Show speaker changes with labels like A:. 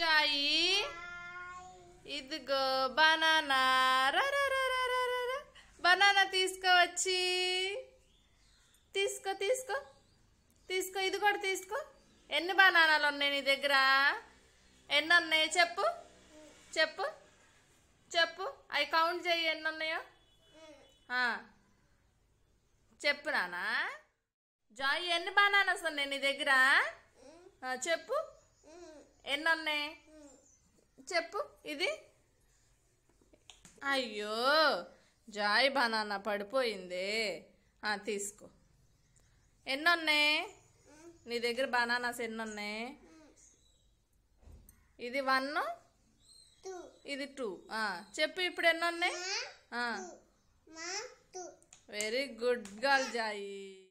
A: జాయి ఇదిగో banana banana తీసుకోవచ్చి తీసుకో తీసుకో తీసుకో ఇది కూడా తీసుకో ఎన్ని బనానాలు ఉన్నాయి నీ దగ్గర ఎన్ని ఉన్నాయి చెప్పు చెప్పు చెప్పు అవి కౌంట్ చేయి ఎన్ని ఉన్నాయో చెప్పు నానా జాయి ఎన్ని బనానాస్ ఉన్నాయి నీ దగ్గర చెప్పు ఎన్నున్నాయి చెప్పు ఇది అయ్యో జాయ్ బనానా పడిపోయింది తీసుకో ఎన్నున్నాయి నీ దగ్గర బనానాస్ ఉన్నాయి ఇది వన్ ఇది టూ చెప్పు ఇప్పుడు ఉన్నాయి వెరీ గుడ్ గర్ల్ జాయి